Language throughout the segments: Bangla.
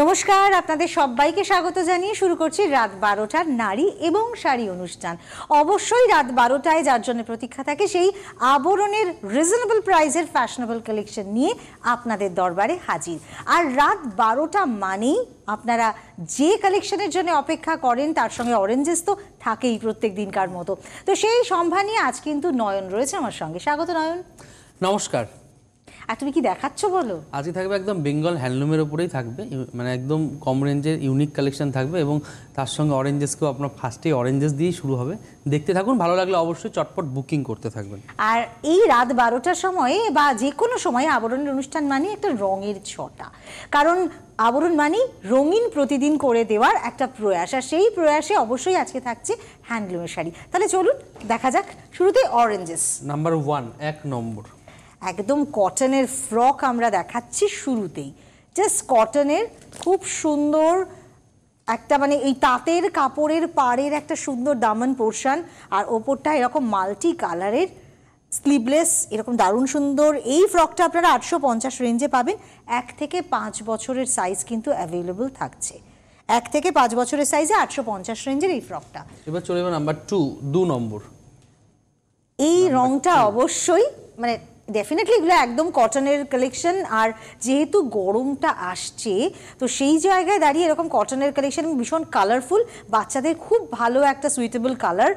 নমস্কার আপনাদের সবাইকে স্বাগত জানিয়ে শুরু করছি রাত বারোটার নারী এবং শাড়ি অনুষ্ঠান অবশ্যই রাত বারোটায় যার জন্য প্রতীক্ষা থাকে সেই আবরণের রিজনেবল প্রাইজের ফ্যাশনেবল কালেকশন নিয়ে আপনাদের দরবারে হাজির আর রাত বারোটা মানেই আপনারা যে কালেকশনের জন্য অপেক্ষা করেন তার সঙ্গে অরেঞ্জেস তো থাকেই প্রত্যেক দিনকার মতো তো সেই সম্ভা নিয়ে আজ কিন্তু নয়ন রয়েছে আমার সঙ্গে স্বাগত নয়ন নমস্কার আর তুমি কি দেখাচ্ছ বলো আজকে থাকবে একদম বেঙ্গল হ্যান্ডলুমের ওপরেই থাকবে মানে একদম কম রেঞ্জের ইউনিক কালেকশন থাকবে এবং তার সঙ্গে অরেঞ্জেসকেও আপনার ফার্স্টেই অরেঞ্জেস দিয়েই শুরু হবে দেখতে থাকুন ভালো লাগলে অবশ্যই চটপট বুকিং করতে থাকবেন আর এই রাত বারোটার সময়ে বা যে কোনো সময়ে আবরণের অনুষ্ঠান মানে একটা রঙের ছটা কারণ আবরণ মানি রঙিন প্রতিদিন করে দেওয়ার একটা প্রয়াস আর সেই প্রয়াসে অবশ্যই আজকে থাকছে হ্যান্ডলুমের শাড়ি তাহলে চলুন দেখা যাক শুরুতে অরেঞ্জেস নাম্বার ওয়ান এক নম্বর একদম কটনের ফ্রক আমরা দেখাচ্ছি শুরুতেই জাস্ট কটনের খুব সুন্দর একটা মানে এই তাঁতের কাপড়ের পাড়ের একটা সুন্দর দামন পোর্শান আর ওপরটা এরকম মাল্টি কালারের স্লিভলেস এরকম দারুণ সুন্দর এই ফ্রকটা আপনারা আটশো পঞ্চাশ রেঞ্জে পাবেন এক থেকে পাঁচ বছরের সাইজ কিন্তু অ্যাভেলেবল থাকছে এক থেকে পাঁচ বছরের সাইজে আটশো পঞ্চাশ রেঞ্জের এই ফ্রকটা এবার চলে এবার নাম্বার টু দু নম্বর এই রংটা অবশ্যই মানে ডেফিনেটলি এগুলো একদম কটনের কালেকশন আর যেহেতু গরমটা আসছে তো সেই জায়গায় দাঁড়িয়ে এরকম কটনের কালেকশন ভীষণ কালারফুল বাচ্চাদের খুব ভালো একটা সুইটেবল কালার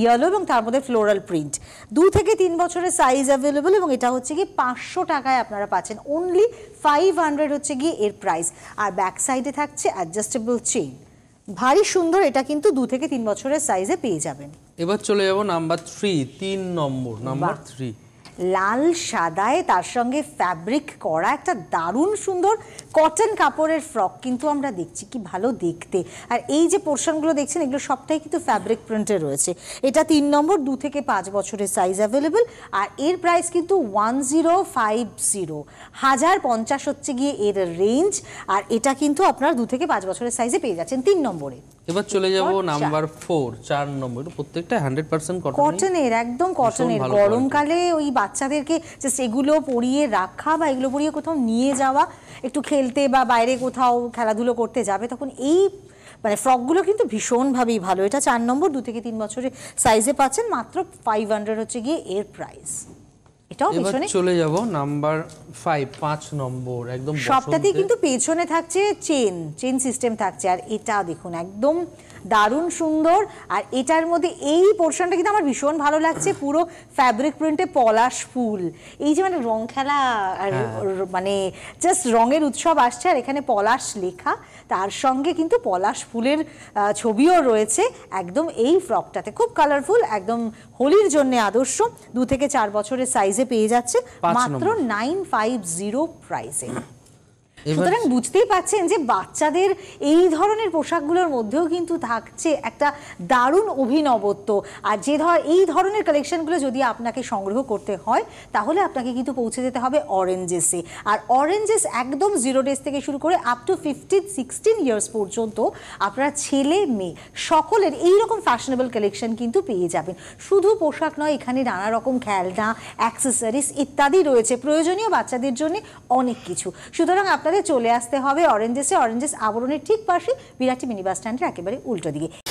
ইয়েলো এবং তার মধ্যে ফ্লোরাল প্রিন্ট দু থেকে তিন বছরের সাইজ অ্যাভেলেবল এবং এটা হচ্ছে কি পাঁচশো টাকায় আপনারা পাচ্ছেন অনলি ফাইভ হান্ড্রেড হচ্ছে গিয়ে এর প্রাইস আর ব্যাক সাইডে থাকছে অ্যাডজাস্টেবল চেইন ভারী সুন্দর এটা কিন্তু দু থেকে তিন বছরের সাইজে পেয়ে যাবেন এবার চলে যাবো নাম্বার থ্রি তিন নম্বর নাম্বার থ্রি লাল সাদায় তার সঙ্গে ফ্যাব্রিক করা একটা দারুণ সুন্দর কটন কাপড়ের ফ্রক কিন্তু আমরা দেখছি কি ভালো দেখতে আর এই যে পোর্শনগুলো দেখছেন এগুলো সবটাই কিন্তু ফ্যাব্রিক প্রিন্টে রয়েছে এটা তিন নম্বর দু থেকে পাঁচ বছরের সাইজ অ্যাভেলেবেল আর এর প্রাইস কিন্তু ওয়ান জিরো ফাইভ জিরো হাজার পঞ্চাশ হচ্ছে গিয়ে এর রেঞ্জ আর এটা কিন্তু আপনার দু থেকে পাঁচ বছরের সাইজে পেয়ে যাচ্ছেন তিন নম্বরে এবার চলে যাব নাম্বার ফোর চার নম্বর প্রত্যেকটা হান্ড্রেড পার্সেন্ট কটনের একদম কটনের গরমকালে ওই বাচ্চাদেরকে জাস্ট এগুলো পড়িয়ে রাখা বা এগুলো পড়িয়ে কোথাও নিয়ে যাওয়া একটু খেলতে বা বাইরে কোথাও খেলাধুলো করতে যাবে তখন এই মানে ফ্রকগুলো কিন্তু ভীষণভাবেই ভালো এটা চার নম্বর দু থেকে তিন বছরের সাইজে পাচ্ছেন মাত্র ফাইভ হান্ড্রেড হচ্ছে গিয়ে এর প্রাইস চলে যাব নাম্বার 5 নম্বর একদম সবটাতেই কিন্তু পেছনে থাকছে চেন চেন সিস্টেম থাকছে আর এটা দেখুন একদম দারুণ সুন্দর আর এটার মধ্যে এই পোর্শনটা কিন্তু আমার ভীষণ ভালো লাগছে পুরো ফ্যাব্রিক প্রিন্টে পলাশ ফুল এই যে মানে রং খেলা আর হ্যাঁ। মানে জাস্ট রঙের উৎসব আসছে আর এখানে পলাশ লেখা তার সঙ্গে কিন্তু পলাশ ফুলের ছবিও রয়েছে একদম এই ফ্রকটাতে খুব কালারফুল একদম হোলির জন্য আদর্শ দু থেকে চার বছরের সাইজে পেয়ে যাচ্ছে মাত্র নাইন ফাইভ জিরো প্রাইসে সুতরাং বুঝতেই পাচ্ছেন যে বাচ্চাদের এই ধরনের পোশাকগুলোর মধ্যেও কিন্তু থাকছে একটা দারুণ অভিনবত্ব আর যে ধর এই ধরনের কালেকশনগুলো যদি আপনাকে সংগ্রহ করতে হয় তাহলে আপনাকে কিন্তু পৌঁছে যেতে হবে অরেঞ্জেসে আর অরেঞ্জেস একদম জিরো ডেজ থেকে শুরু করে up to fifteen sixteen years পর্যন্ত আপনারা ছেলে মেয়ে সকলের এই রকম ফ্যাশনেবল কালেকশন কিন্তু পেয়ে যাবেন শুধু পোশাক নয় এখানে নানা রকম খেলনা অ্যাক্সেসরিজ ইত্যাদি রয়েছে প্রয়োজনীয় বাচ্চাদের জন্য অনেক কিছু সুতরাং আপনাদের চলে আসতে হবে অরেঞ্জেসে অরেঞ্জেস আবরণের ঠিক পাশে বিরাটি মিনি বাস স্ট্যান্ডের একেবারে উল্টো দিকে